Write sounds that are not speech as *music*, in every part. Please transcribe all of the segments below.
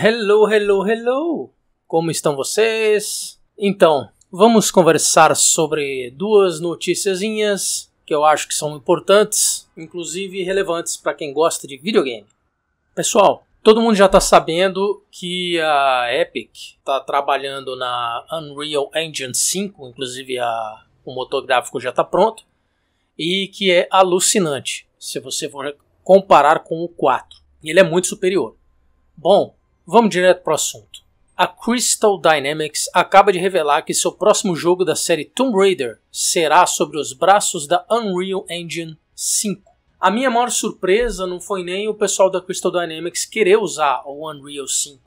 Hello, hello, hello! Como estão vocês? Então, vamos conversar sobre duas noticiazinhas que eu acho que são importantes, inclusive relevantes para quem gosta de videogame. Pessoal, todo mundo já está sabendo que a Epic está trabalhando na Unreal Engine 5, inclusive a, o motor gráfico já está pronto, e que é alucinante se você for comparar com o 4. Ele é muito superior. Bom, Vamos direto para o assunto. A Crystal Dynamics acaba de revelar que seu próximo jogo da série Tomb Raider será sobre os braços da Unreal Engine 5. A minha maior surpresa não foi nem o pessoal da Crystal Dynamics querer usar o Unreal 5,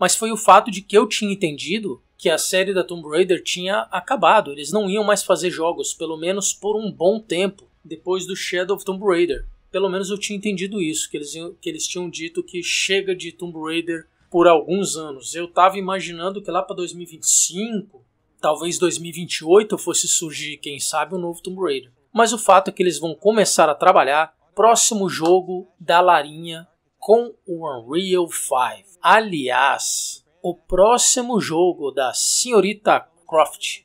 mas foi o fato de que eu tinha entendido que a série da Tomb Raider tinha acabado, eles não iam mais fazer jogos, pelo menos por um bom tempo, depois do Shadow of Tomb Raider. Pelo menos eu tinha entendido isso, que eles, que eles tinham dito que chega de Tomb Raider por alguns anos. Eu estava imaginando que lá para 2025, talvez 2028, fosse surgir, quem sabe, um novo Tomb Raider. Mas o fato é que eles vão começar a trabalhar próximo jogo da Larinha com o Unreal 5. Aliás, o próximo jogo da senhorita Croft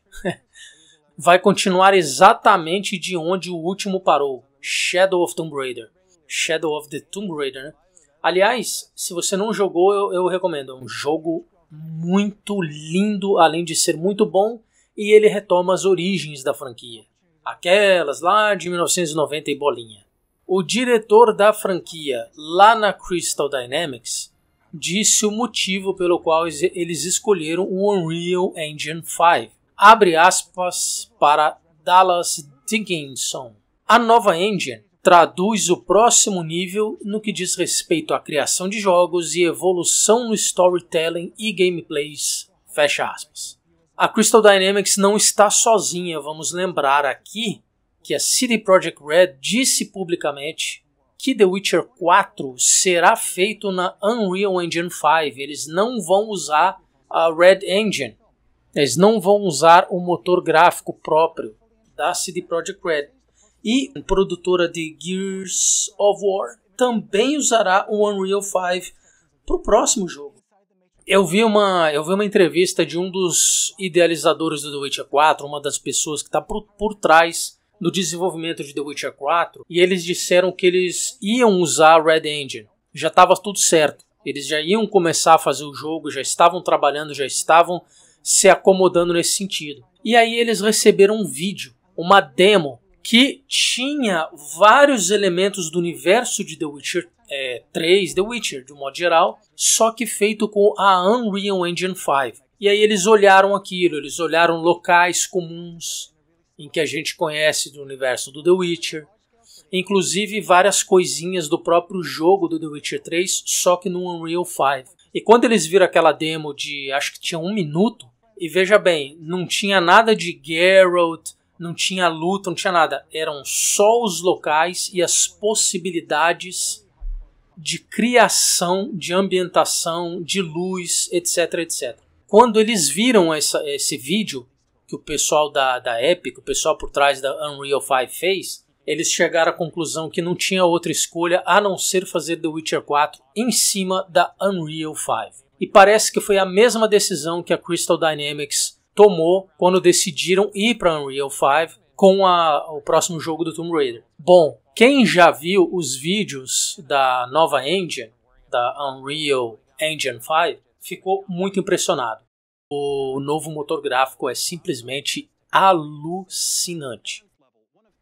*laughs* vai continuar exatamente de onde o último parou, Shadow of Tomb Raider. Shadow of the Tomb Raider, né? Aliás, se você não jogou, eu, eu recomendo. É um jogo muito lindo, além de ser muito bom, e ele retoma as origens da franquia. Aquelas lá de 1990 e bolinha. O diretor da franquia, lá na Crystal Dynamics, disse o motivo pelo qual eles escolheram o Unreal Engine 5. Abre aspas para Dallas Dickinson. A nova engine traduz o próximo nível no que diz respeito à criação de jogos e evolução no storytelling e gameplays. Fecha aspas. A Crystal Dynamics não está sozinha, vamos lembrar aqui que a CD Projekt Red disse publicamente que The Witcher 4 será feito na Unreal Engine 5. Eles não vão usar a Red Engine. Eles não vão usar o motor gráfico próprio da CD Projekt Red e produtora de Gears of War, também usará o Unreal 5 para o próximo jogo. Eu vi, uma, eu vi uma entrevista de um dos idealizadores do The Witcher 4, uma das pessoas que está por, por trás do desenvolvimento de The Witcher 4, e eles disseram que eles iam usar a Red Engine. Já estava tudo certo. Eles já iam começar a fazer o jogo, já estavam trabalhando, já estavam se acomodando nesse sentido. E aí eles receberam um vídeo, uma demo que tinha vários elementos do universo de The Witcher é, 3, The Witcher de um modo geral, só que feito com a Unreal Engine 5. E aí eles olharam aquilo, eles olharam locais comuns em que a gente conhece do universo do The Witcher, inclusive várias coisinhas do próprio jogo do The Witcher 3, só que no Unreal 5. E quando eles viram aquela demo de acho que tinha um minuto, e veja bem, não tinha nada de Geralt, não tinha luta, não tinha nada. Eram só os locais e as possibilidades de criação, de ambientação, de luz, etc, etc. Quando eles viram essa, esse vídeo que o pessoal da, da Epic, o pessoal por trás da Unreal 5 fez, eles chegaram à conclusão que não tinha outra escolha a não ser fazer The Witcher 4 em cima da Unreal 5. E parece que foi a mesma decisão que a Crystal Dynamics tomou quando decidiram ir para Unreal 5 com a, o próximo jogo do Tomb Raider. Bom, quem já viu os vídeos da nova engine, da Unreal Engine 5, ficou muito impressionado. O novo motor gráfico é simplesmente alucinante.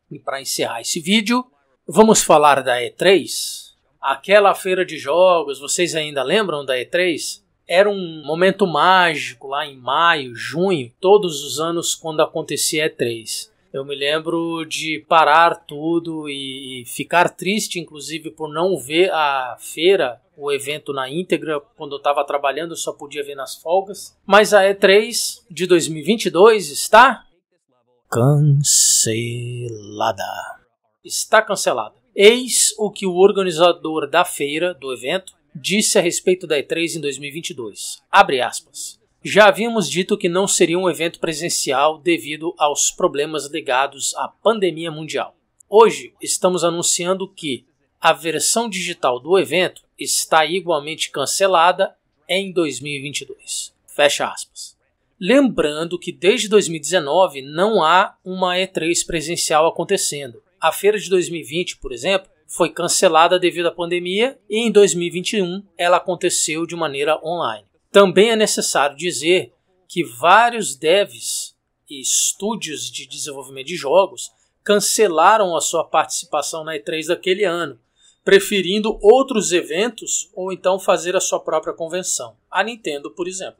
E para encerrar esse vídeo, vamos falar da E3, aquela feira de jogos. Vocês ainda lembram da E3? Era um momento mágico lá em maio, junho, todos os anos quando acontecia E3. Eu me lembro de parar tudo e ficar triste, inclusive, por não ver a feira, o evento na íntegra. Quando eu estava trabalhando, só podia ver nas folgas. Mas a E3 de 2022 está cancelada. Está cancelada. Eis o que o organizador da feira, do evento, disse a respeito da E3 em 2022. Abre aspas. Já havíamos dito que não seria um evento presencial devido aos problemas ligados à pandemia mundial. Hoje estamos anunciando que a versão digital do evento está igualmente cancelada em 2022. Fecha aspas. Lembrando que desde 2019 não há uma E3 presencial acontecendo. A feira de 2020, por exemplo, foi cancelada devido à pandemia e em 2021 ela aconteceu de maneira online. Também é necessário dizer que vários devs e estúdios de desenvolvimento de jogos cancelaram a sua participação na E3 daquele ano, preferindo outros eventos ou então fazer a sua própria convenção. A Nintendo, por exemplo.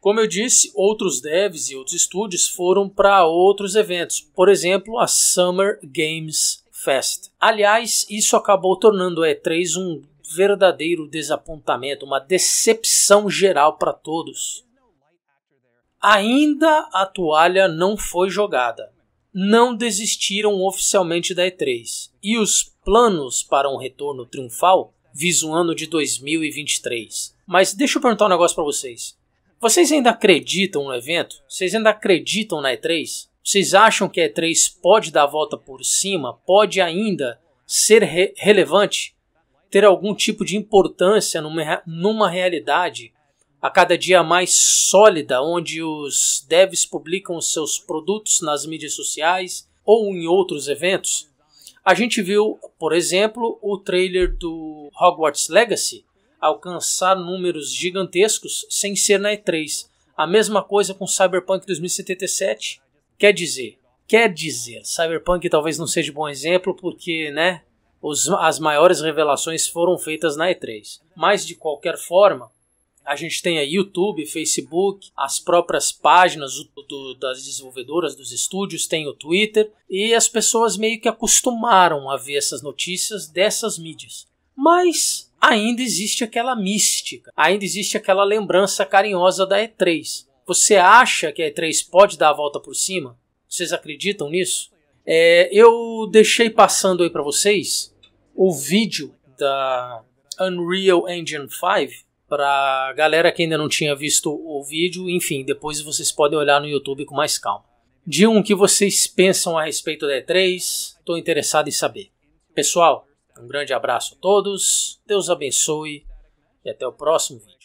Como eu disse, outros devs e outros estúdios foram para outros eventos, por exemplo, a Summer Games Fest. Aliás, isso acabou tornando a E3 um verdadeiro desapontamento, uma decepção geral para todos. Ainda a toalha não foi jogada. Não desistiram oficialmente da E3 e os planos para um retorno triunfal visam o ano de 2023. Mas deixa eu perguntar um negócio para vocês. Vocês ainda acreditam no evento? Vocês ainda acreditam na E3? Vocês acham que a é E3 pode dar a volta por cima? Pode ainda ser re relevante? Ter algum tipo de importância numa, numa realidade a cada dia mais sólida, onde os devs publicam os seus produtos nas mídias sociais ou em outros eventos? A gente viu, por exemplo, o trailer do Hogwarts Legacy alcançar números gigantescos sem ser na E3. A mesma coisa com Cyberpunk 2077 Quer dizer, quer dizer, Cyberpunk talvez não seja um bom exemplo porque, né, os, as maiores revelações foram feitas na E3. Mas de qualquer forma, a gente tem aí YouTube, Facebook, as próprias páginas do, do, das desenvolvedoras, dos estúdios, tem o Twitter, e as pessoas meio que acostumaram a ver essas notícias dessas mídias. Mas ainda existe aquela mística, ainda existe aquela lembrança carinhosa da E3. Você acha que a E3 pode dar a volta por cima? Vocês acreditam nisso? É, eu deixei passando aí para vocês o vídeo da Unreal Engine 5 para galera que ainda não tinha visto o vídeo, enfim, depois vocês podem olhar no YouTube com mais calma. De o que vocês pensam a respeito da E3, estou interessado em saber. Pessoal, um grande abraço a todos, Deus abençoe e até o próximo vídeo.